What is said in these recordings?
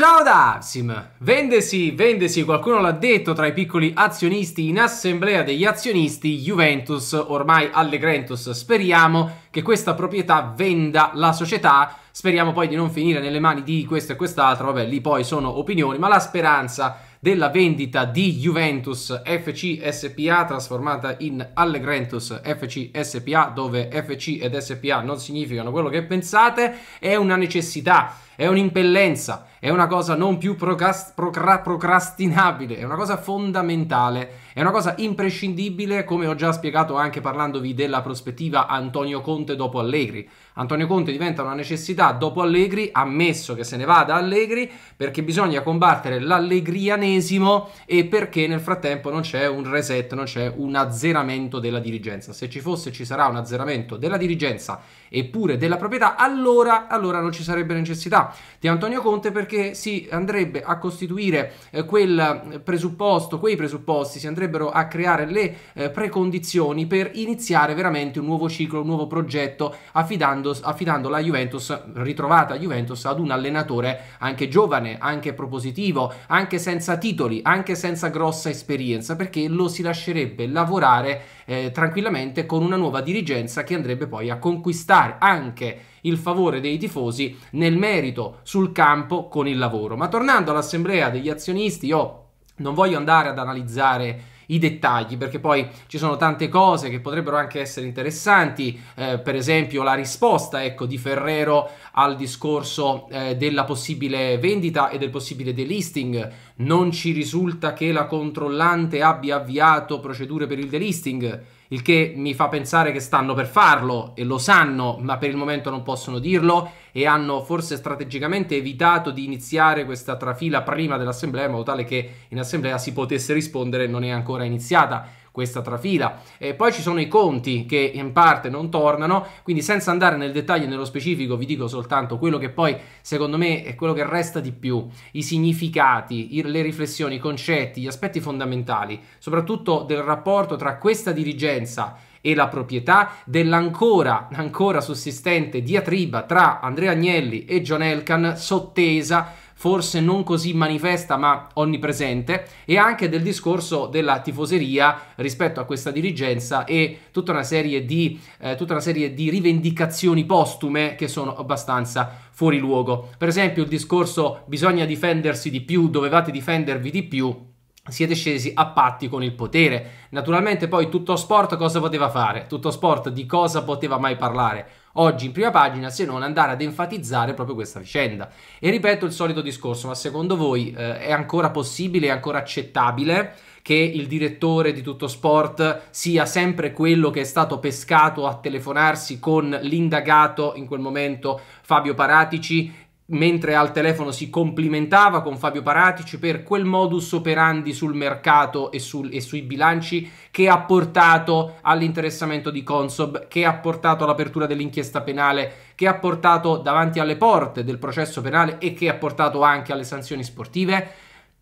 Ciao da Absim! Vendesi, vendesi, qualcuno l'ha detto tra i piccoli azionisti in assemblea degli azionisti Juventus, ormai Allegrentus. Speriamo che questa proprietà venda la società, speriamo poi di non finire nelle mani di questo e quest'altro, vabbè lì poi sono opinioni, ma la speranza della vendita di Juventus FC SPA trasformata in Allegrentus FC SPA dove FC ed SPA non significano quello che pensate è una necessità, è un'impellenza è una cosa non più procrast- procra- procrastinabile, è una cosa fondamentale, è una cosa imprescindibile, come ho già spiegato anche parlandovi della prospettiva Antonio Conte dopo Allegri. Antonio Conte diventa una necessità dopo Allegri, ammesso che se ne vada Allegri, perché bisogna combattere l'allegrianesimo e perché nel frattempo non c'è un reset, non c'è un azzeramento della dirigenza. Se ci fosse ci sarà un azzeramento della dirigenza eppure della proprietà, allora, allora non ci sarebbe necessità di Antonio Conte perché perché si andrebbe a costituire eh, quel eh, presupposto, quei presupposti, si andrebbero a creare le eh, precondizioni per iniziare veramente un nuovo ciclo, un nuovo progetto, affidando, affidando la Juventus, ritrovata Juventus, ad un allenatore anche giovane, anche propositivo, anche senza titoli, anche senza grossa esperienza, perché lo si lascerebbe lavorare eh, tranquillamente con una nuova dirigenza che andrebbe poi a conquistare anche il favore dei tifosi nel merito sul campo con il lavoro. Ma tornando all'assemblea degli azionisti, io non voglio andare ad analizzare i dettagli, perché poi ci sono tante cose che potrebbero anche essere interessanti, eh, per esempio la risposta ecco, di Ferrero al discorso eh, della possibile vendita e del possibile delisting. Non ci risulta che la controllante abbia avviato procedure per il delisting il che mi fa pensare che stanno per farlo e lo sanno, ma per il momento non possono dirlo e hanno forse strategicamente evitato di iniziare questa trafila prima dell'assemblea in modo tale che in assemblea si potesse rispondere non è ancora iniziata questa trafila. E poi ci sono i conti che in parte non tornano, quindi senza andare nel dettaglio nello specifico vi dico soltanto quello che poi secondo me è quello che resta di più, i significati, le riflessioni, i concetti, gli aspetti fondamentali, soprattutto del rapporto tra questa dirigenza e la proprietà dell'ancora ancora sussistente diatriba tra Andrea Agnelli e John Elkan sottesa forse non così manifesta ma onnipresente, e anche del discorso della tifoseria rispetto a questa dirigenza e tutta una serie di, eh, tutta una serie di rivendicazioni postume che sono abbastanza fuori luogo. Per esempio il discorso bisogna difendersi di più, dovevate difendervi di più, siete scesi a patti con il potere. Naturalmente poi tutto sport cosa poteva fare? Tutto sport di cosa poteva mai parlare? Oggi in prima pagina se non andare ad enfatizzare proprio questa vicenda. E ripeto il solito discorso, ma secondo voi eh, è ancora possibile, è ancora accettabile che il direttore di tutto sport sia sempre quello che è stato pescato a telefonarsi con l'indagato in quel momento Fabio Paratici mentre al telefono si complimentava con Fabio Paratici per quel modus operandi sul mercato e, sul, e sui bilanci che ha portato all'interessamento di Consob, che ha portato all'apertura dell'inchiesta penale, che ha portato davanti alle porte del processo penale e che ha portato anche alle sanzioni sportive.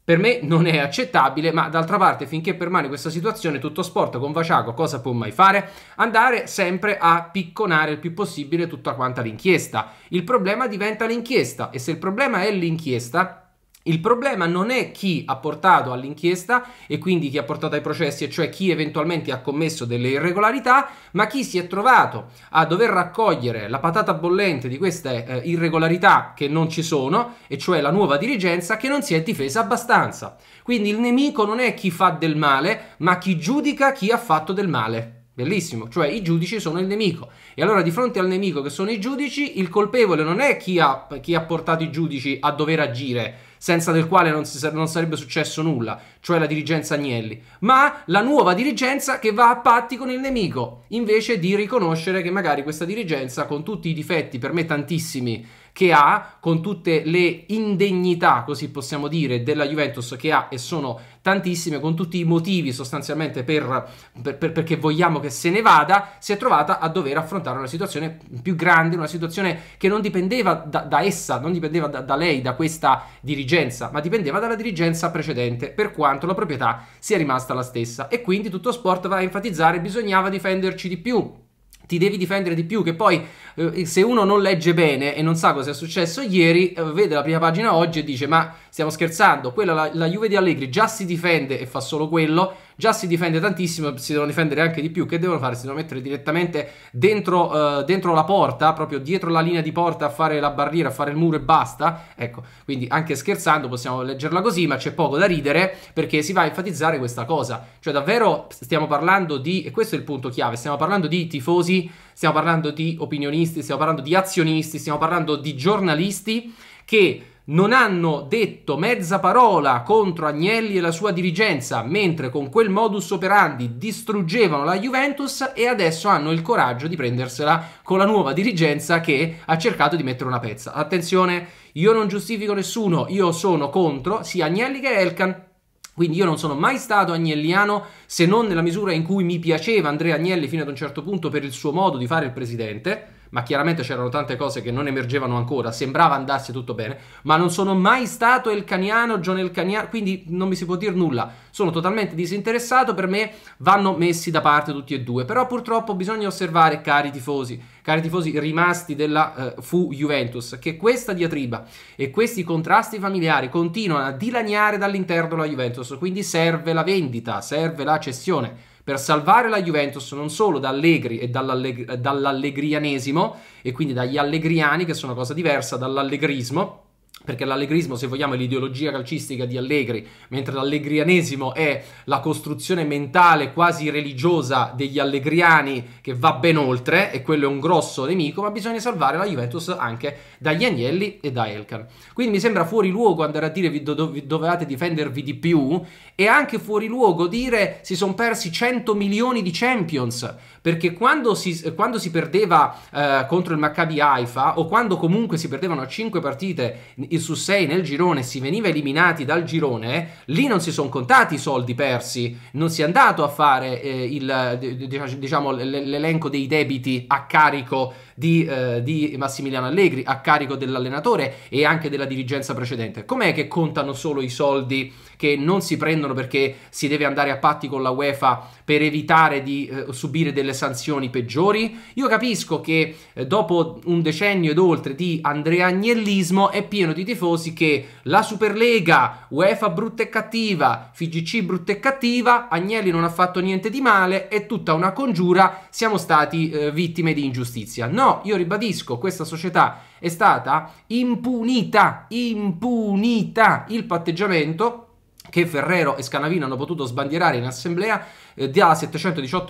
Per me non è accettabile, ma d'altra parte finché permane questa situazione tutto sport con Vaciago cosa può mai fare? Andare sempre a picconare il più possibile tutta quanta l'inchiesta. Il problema diventa l'inchiesta e se il problema è l'inchiesta il problema non è chi ha portato all'inchiesta e quindi chi ha portato ai processi, e cioè chi eventualmente ha commesso delle irregolarità, ma chi si è trovato a dover raccogliere la patata bollente di queste eh, irregolarità che non ci sono, e cioè la nuova dirigenza che non si è difesa abbastanza. Quindi il nemico non è chi fa del male, ma chi giudica chi ha fatto del male. Bellissimo, cioè i giudici sono il nemico. E allora di fronte al nemico che sono i giudici, il colpevole non è chi ha, chi ha portato i giudici a dover agire, senza del quale non, si, non sarebbe successo nulla, cioè la dirigenza Agnelli, ma la nuova dirigenza che va a patti con il nemico, invece di riconoscere che magari questa dirigenza, con tutti i difetti, per me tantissimi, che ha, con tutte le indegnità, così possiamo dire, della Juventus che ha e sono tantissime, con tutti i motivi sostanzialmente per, per, per, perché vogliamo che se ne vada, si è trovata a dover affrontare una situazione più grande, una situazione che non dipendeva da, da essa, non dipendeva da, da, lei, da questa dirigenza, ma dipendeva dalla dirigenza precedente, per quanto la proprietà sia rimasta la stessa. E quindi tutto sport va a enfatizzare, bisognava difenderci di più ti devi difendere di più. Che poi, eh, se uno non legge bene e non sa cosa è successo ieri, eh, vede la prima pagina oggi e dice: Ma Stiamo scherzando. Quella la, la Juve di Allegri già si difende e fa solo quello. Già si difende tantissimo, si devono difendere anche di più. Che devono fare? Si devono mettere direttamente dentro, eh, dentro la porta, proprio dietro la linea di porta a fare la barriera, a fare il muro e basta. Ecco, quindi anche scherzando possiamo leggerla così, ma c'è poco da ridere perché si va a enfatizzare questa cosa. Cioè davvero stiamo parlando di, e questo è il punto chiave, stiamo parlando di tifosi, stiamo parlando di opinionisti, stiamo parlando di azionisti, stiamo parlando di giornalisti che non hanno detto mezza parola contro Agnelli e la sua dirigenza, mentre con quel modus operandi distruggevano la Juventus e adesso hanno il coraggio di prendersela con la nuova dirigenza che ha cercato di mettere una pezza. Attenzione, io non giustifico nessuno, io sono contro sia Agnelli che Elkan, quindi io non sono mai stato agnelliano se non nella misura in cui mi piaceva Andrea Agnelli fino ad un certo punto per il suo modo di fare il presidente ma chiaramente c'erano tante cose che non emergevano ancora, sembrava andasse tutto bene, ma non sono mai stato il caniano, John il caniano, quindi non mi si può dire nulla, sono totalmente disinteressato, per me vanno messi da parte tutti e due, però purtroppo bisogna osservare, cari tifosi, cari tifosi rimasti della eh, fu Juventus, che questa diatriba e questi contrasti familiari continuano a dilaniare dall'interno la Juventus, quindi serve la vendita, serve la cessione per salvare la Juventus non solo da Allegri e dall'allegrianesimo, e quindi dagli allegriani, che sono una cosa diversa dall'allegrismo, perché l'allegrismo, se vogliamo, è l'ideologia calcistica di Allegri, mentre l'allegrianesimo è la costruzione mentale quasi religiosa degli allegriani che va ben oltre, e quello è un grosso nemico, ma bisogna salvare la Juventus anche dagli Agnelli e da Elkan. Quindi mi sembra fuori luogo andare a dire vi, do vi dovevate difendervi di più, e anche fuori luogo dire si sono persi 100 milioni di Champions, perché quando si, quando si perdeva eh, contro il Maccabi Haifa o quando comunque si perdevano 5 partite su 6 nel girone si veniva eliminati dal girone, lì non si sono contati i soldi persi, non si è andato a fare eh, il, diciamo, l'elenco dei debiti a carico di, eh, di Massimiliano Allegri a carico dell'allenatore e anche della dirigenza precedente. Com'è che contano solo i soldi che non si prendono perché si deve andare a patti con la UEFA per evitare di eh, subire delle sanzioni peggiori? Io capisco che eh, dopo un decennio ed oltre di Andrea Agnellismo è pieno di tifosi che la Superlega, UEFA brutta e cattiva, FGC brutta e cattiva, Agnelli non ha fatto niente di male, è tutta una congiura, siamo stati eh, vittime di ingiustizia. No, No, io ribadisco, questa società è stata impunita, impunita il patteggiamento che Ferrero e Scanavino hanno potuto sbandierare in assemblea eh, da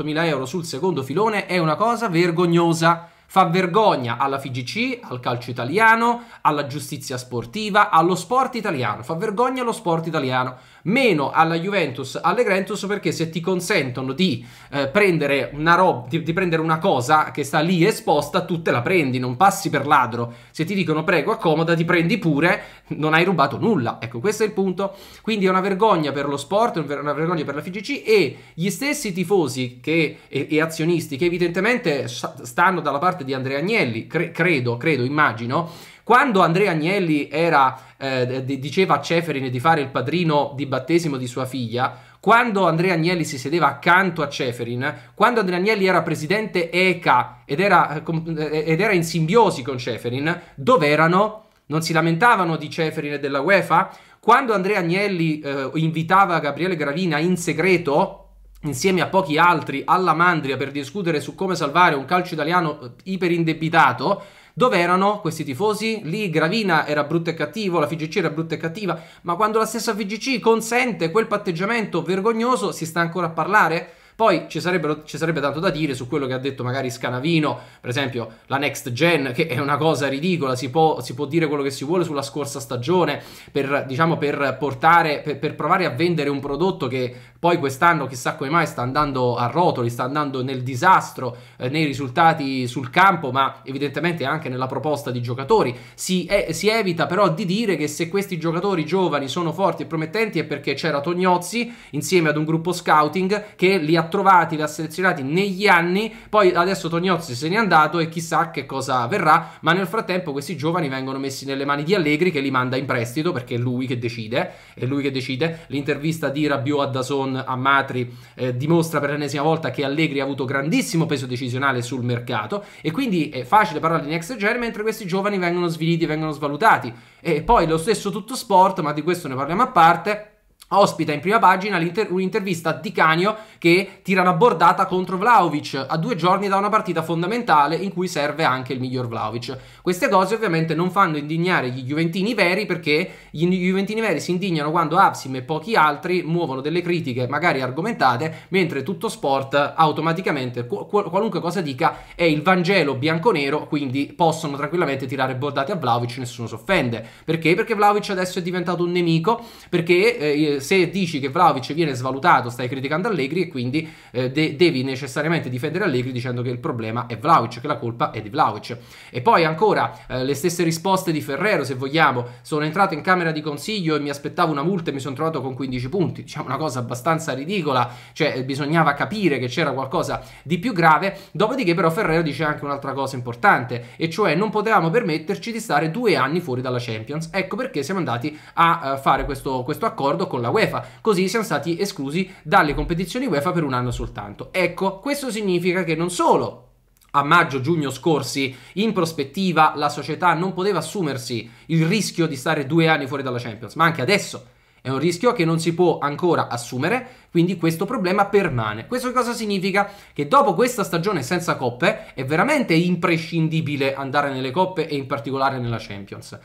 mila euro sul secondo filone è una cosa vergognosa. Fa vergogna alla FIGC, al calcio italiano, alla giustizia sportiva, allo sport italiano. Fa vergogna allo sport italiano meno alla Juventus, alle all'Egrentus, perché se ti consentono di, eh, prendere rob- di, di prendere una cosa che sta lì esposta, tu te la prendi, non passi per ladro. Se ti dicono prego, accomoda, ti prendi pure, non hai rubato nulla. Ecco, questo è il punto. Quindi è una vergogna per lo sport, è una vergogna per la FGC e gli stessi tifosi che, e, e, azionisti che evidentemente stanno dalla parte di Andrea Agnelli, cre- credo, credo, immagino, quando Andrea Agnelli era, eh, diceva a Ceferin di fare il padrino di battesimo di sua figlia, quando Andrea Agnelli si sedeva accanto a Ceferin, quando Andrea Agnelli era presidente ECA ed era, eh, eh, ed era in simbiosi con Ceferin, dove erano? Non si lamentavano di Ceferin e della UEFA? Quando Andrea Agnelli eh, invitava Gabriele Gravina in segreto, insieme a pochi altri, alla Mandria per discutere su come salvare un calcio italiano eh, iperindebitato, dove erano questi tifosi? Lì Gravina era brutto e cattivo, la FGC era brutta e cattiva, ma quando la stessa FGC consente quel patteggiamento vergognoso si sta ancora a parlare? Poi ci, ci, sarebbe tanto da dire su quello che ha detto magari Scanavino, per esempio la next gen, che è una cosa ridicola, si può, si può dire quello che si vuole sulla scorsa stagione, per, diciamo, per portare, per, per provare a vendere un prodotto che poi quest'anno chissà come mai sta andando a rotoli, sta andando nel disastro, eh, nei risultati sul campo, ma evidentemente anche nella proposta di giocatori. Si, eh, si, evita però di dire che se questi giocatori giovani sono forti e promettenti è perché c'era Tognozzi insieme ad un gruppo scouting che li ha trovati, li ha selezionati negli anni, poi adesso Tognozzi se n'è andato e chissà che cosa verrà, ma nel frattempo questi giovani vengono messi nelle mani di Allegri che li manda in prestito perché è lui che decide, è lui che decide. L'intervista di Rabiot a Dazon a Matri eh, dimostra per l'ennesima volta che Allegri ha avuto grandissimo peso decisionale sul mercato e quindi è facile parlare di next gen mentre questi giovani vengono sviliti, vengono svalutati. E poi lo stesso tutto sport, ma di questo ne parliamo a parte Ospita in prima pagina un'intervista di Canio che tira una bordata contro Vlaovic a due giorni da una partita fondamentale in cui serve anche il miglior Vlaovic. Queste cose ovviamente non fanno indignare gli Juventini veri perché gli Juventini veri si indignano quando Absim e pochi altri muovono delle critiche magari argomentate mentre tutto sport automaticamente qualunque cosa dica è il Vangelo bianco-nero quindi possono tranquillamente tirare bordate a Vlaovic nessuno si offende. Perché? Perché Vlaovic adesso è diventato un nemico perché... Eh, se dici che Vlaovic viene svalutato stai criticando Allegri e quindi eh, de devi necessariamente difendere Allegri dicendo che il problema è Vlaovic, che la colpa è di Vlaovic. E poi ancora eh, le stesse risposte di Ferrero, se vogliamo, sono entrato in camera di consiglio e mi aspettavo una multa e mi sono trovato con 15 punti, diciamo una cosa abbastanza ridicola, cioè eh, bisognava capire che c'era qualcosa di più grave, dopodiché però Ferrero dice anche un'altra cosa importante, e cioè non potevamo permetterci di stare due anni fuori dalla Champions, ecco perché siamo andati a eh, fare questo, questo accordo con la dalla UEFA, così siamo stati esclusi dalle competizioni UEFA per un anno soltanto. Ecco, questo significa che non solo a maggio-giugno scorsi, in prospettiva la società non poteva assumersi il rischio di stare due anni fuori dalla Champions, ma anche adesso è un rischio che non si può ancora assumere, quindi questo problema permane. Questo cosa significa? Che dopo questa stagione senza coppe è veramente imprescindibile andare nelle coppe e in particolare nella Champions.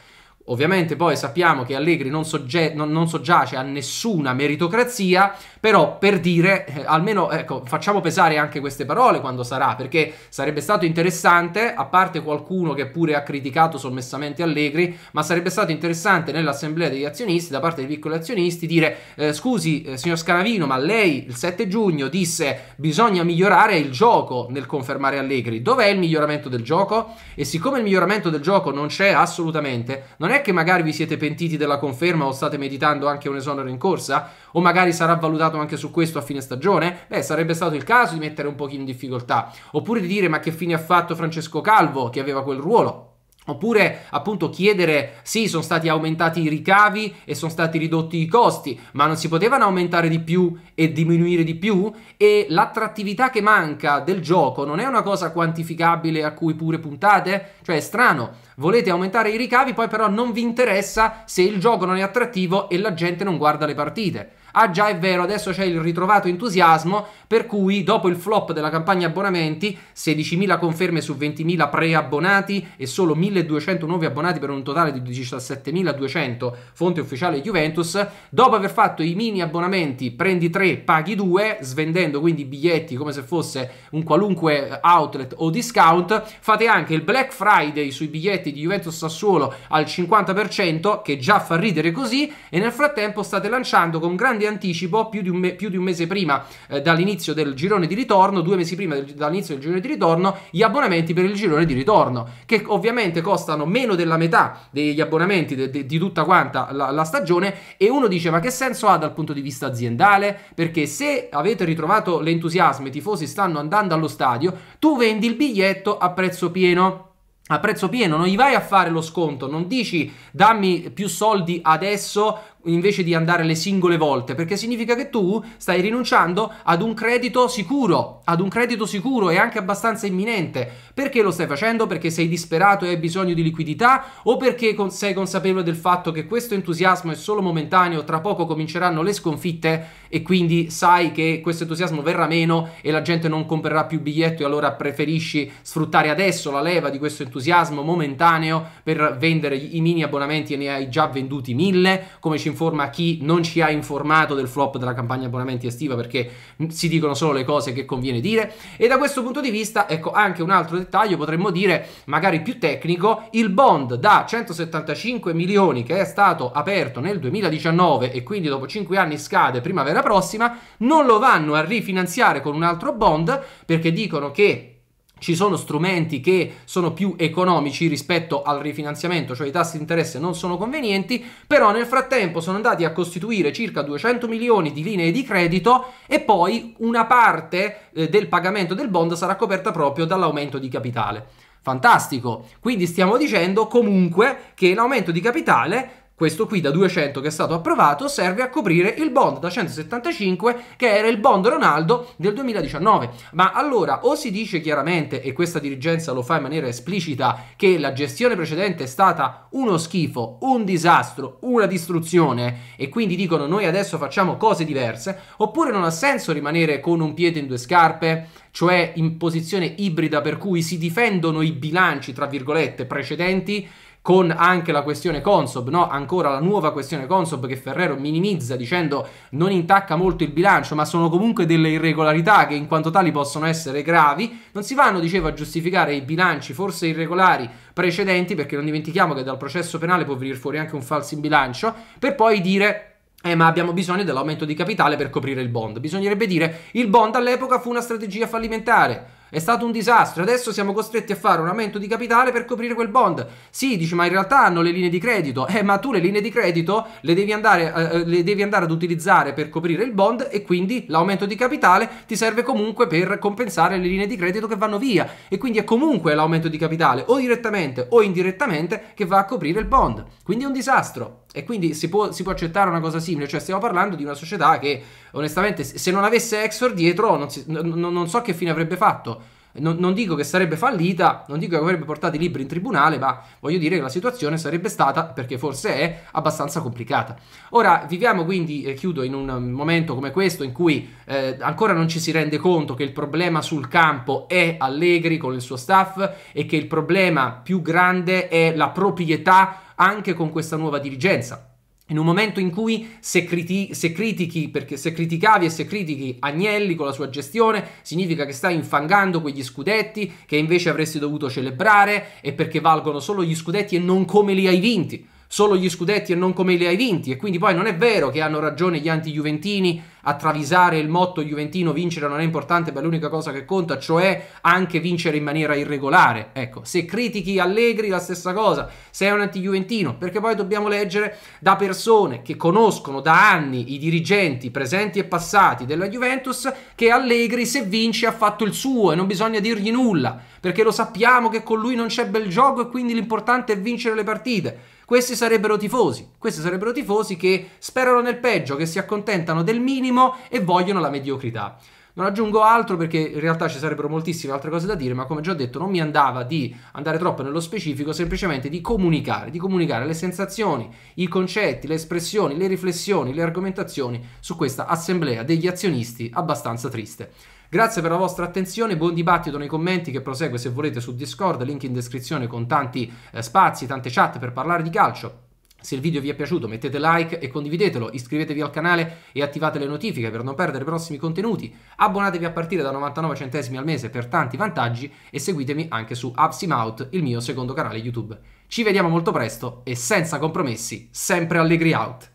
Ovviamente poi sappiamo che Allegri non, sogge- non, non soggiace a nessuna meritocrazia, però per dire, eh, almeno ecco, facciamo pesare anche queste parole quando sarà, perché sarebbe stato interessante, a parte qualcuno che pure ha criticato sommessamente Allegri, ma sarebbe stato interessante nell'assemblea degli azionisti, da parte dei piccoli azionisti, dire eh, scusi eh, signor Scanavino, ma lei il 7 giugno disse bisogna migliorare il gioco nel confermare Allegri, dov'è il miglioramento del gioco? E siccome il miglioramento del gioco non c'è assolutamente, non è è che magari vi siete pentiti della conferma o state meditando anche un esonero in corsa? O magari sarà valutato anche su questo a fine stagione? Beh, sarebbe stato il caso di mettere un pochino in difficoltà. Oppure di dire ma che fine ha fatto Francesco Calvo che aveva quel ruolo? Oppure appunto chiedere, sì, sono stati aumentati i ricavi e sono stati ridotti i costi, ma non si potevano aumentare di più e diminuire di più? E l'attrattività che manca del gioco non è una cosa quantificabile a cui pure puntate? Cioè è strano, volete aumentare i ricavi, poi però non vi interessa se il gioco non è attrattivo e la gente non guarda le partite. Ah già è vero, adesso c'è il ritrovato entusiasmo per cui dopo il flop della campagna abbonamenti, 16.000 conferme su 20.000 preabbonati e solo 1.200 nuovi abbonati per un totale di 17.200, fonte ufficiale Juventus, dopo aver fatto i mini abbonamenti prendi 3, paghi 2, svendendo quindi i biglietti come se fosse un qualunque eh, outlet o discount, fate anche il Black Friday sui biglietti di Juventus Sassuolo al 50%, che già fa ridere così, e nel frattempo state lanciando con grandi di anticipo più di un, me- più di un mese prima eh, dall'inizio del girone di ritorno, due mesi prima del, dall'inizio del girone di ritorno, gli abbonamenti per il girone di ritorno, che ovviamente costano meno della metà degli abbonamenti de- de- di tutta quanta la-, la stagione e uno dice ma che senso ha dal punto di vista aziendale? Perché se avete ritrovato l'entusiasmo, i tifosi stanno andando allo stadio, tu vendi il biglietto a prezzo pieno a prezzo pieno, non gli vai a fare lo sconto, non dici dammi più soldi adesso invece di andare le singole volte, perché significa che tu stai rinunciando ad un credito sicuro, ad un credito sicuro e anche abbastanza imminente. Perché lo stai facendo? Perché sei disperato e hai bisogno di liquidità o perché sei consapevole del fatto che questo entusiasmo è solo momentaneo, tra poco cominceranno le sconfitte e quindi sai che questo entusiasmo verrà meno e la gente non comprerà più biglietto e allora preferisci sfruttare adesso la leva di questo entusiasmo momentaneo per vendere i mini abbonamenti e ne hai già venduti mille, come ci disinforma chi non ci ha informato del flop della campagna abbonamenti estiva perché si dicono solo le cose che conviene dire e da questo punto di vista ecco anche un altro dettaglio potremmo dire magari più tecnico il bond da 175 milioni che è stato aperto nel 2019 e quindi dopo 5 anni scade primavera prossima non lo vanno a rifinanziare con un altro bond perché dicono che ci sono strumenti che sono più economici rispetto al rifinanziamento, cioè i tassi di interesse non sono convenienti, però nel frattempo sono andati a costituire circa 200 milioni di linee di credito e poi una parte eh, del pagamento del bond sarà coperta proprio dall'aumento di capitale. Fantastico, quindi stiamo dicendo comunque che l'aumento di capitale questo qui da 200 che è stato approvato serve a coprire il bond da 175 che era il bond Ronaldo del 2019. Ma allora o si dice chiaramente, e questa dirigenza lo fa in maniera esplicita, che la gestione precedente è stata uno schifo, un disastro, una distruzione e quindi dicono noi adesso facciamo cose diverse, oppure non ha senso rimanere con un piede in due scarpe, cioè in posizione ibrida per cui si difendono i bilanci, tra virgolette, precedenti con anche la questione Consob, no? ancora la nuova questione Consob che Ferrero minimizza dicendo non intacca molto il bilancio, ma sono comunque delle irregolarità che in quanto tali possono essere gravi, non si vanno, dicevo, a giustificare i bilanci forse irregolari precedenti, perché non dimentichiamo che dal processo penale può venire fuori anche un falso in bilancio, per poi dire eh, ma abbiamo bisogno dell'aumento di capitale per coprire il bond. Bisognerebbe dire che il bond all'epoca fu una strategia fallimentare. È stato un disastro. Adesso siamo costretti a fare un aumento di capitale per coprire quel bond. Sì, dici, ma in realtà hanno le linee di credito. Eh, ma tu le linee di credito le devi andare, eh, eh, le devi andare ad utilizzare per coprire il bond e quindi l'aumento di capitale ti serve comunque per compensare le linee di credito che vanno via. E quindi è comunque l'aumento di capitale, o direttamente o indirettamente, che va a coprire il bond. Quindi è un disastro. E quindi si può, si può, accettare una cosa simile, cioè stiamo parlando di una società che onestamente se non avesse Exor dietro non, si, non, non so che fine avrebbe fatto non, non, dico che sarebbe fallita, non dico che avrebbe portato i libri in tribunale, ma voglio dire che la situazione sarebbe stata, perché forse è, abbastanza complicata. Ora viviamo quindi, eh, chiudo, in un momento come questo in cui eh, ancora non ci si rende conto che il problema sul campo è Allegri con il suo staff e che il problema più grande è la proprietà anche con questa nuova dirigenza in un momento in cui se, criti- se, critichi, perché se criticavi e se critichi Agnelli con la sua gestione, significa che stai infangando quegli scudetti che invece avresti dovuto celebrare e perché valgono solo gli scudetti e non come li hai vinti solo gli scudetti e non come li hai vinti. E quindi poi non è vero che hanno ragione gli anti-juventini a travisare il motto juventino vincere non è importante, ma è l'unica cosa che conta, cioè anche vincere in maniera irregolare. Ecco, se critichi Allegri la stessa cosa, sei un anti-juventino, perché poi dobbiamo leggere da persone che conoscono da anni i dirigenti presenti e passati della Juventus che Allegri se vince ha fatto il suo e non bisogna dirgli nulla, perché lo sappiamo che con lui non c'è bel gioco e quindi l'importante è vincere le partite. Questi sarebbero tifosi, questi sarebbero tifosi che sperano nel peggio, che si accontentano del minimo e vogliono la mediocrità. Non aggiungo altro perché in realtà ci sarebbero moltissime altre cose da dire, ma come già detto non mi andava di andare troppo nello specifico, semplicemente di comunicare, di comunicare le sensazioni, i concetti, le espressioni, le riflessioni, le argomentazioni su questa assemblea degli azionisti abbastanza triste. Grazie per la vostra attenzione, buon dibattito nei commenti che prosegue se volete su Discord, link in descrizione con tanti eh, spazi, tante chat per parlare di calcio. Se il video vi è piaciuto mettete like e condividetelo, iscrivetevi al canale e attivate le notifiche per non perdere i prossimi contenuti, abbonatevi a partire da 99 centesimi al mese per tanti vantaggi e seguitemi anche su Upsimout, il mio secondo canale YouTube. Ci vediamo molto presto e senza compromessi, sempre Allegri Out!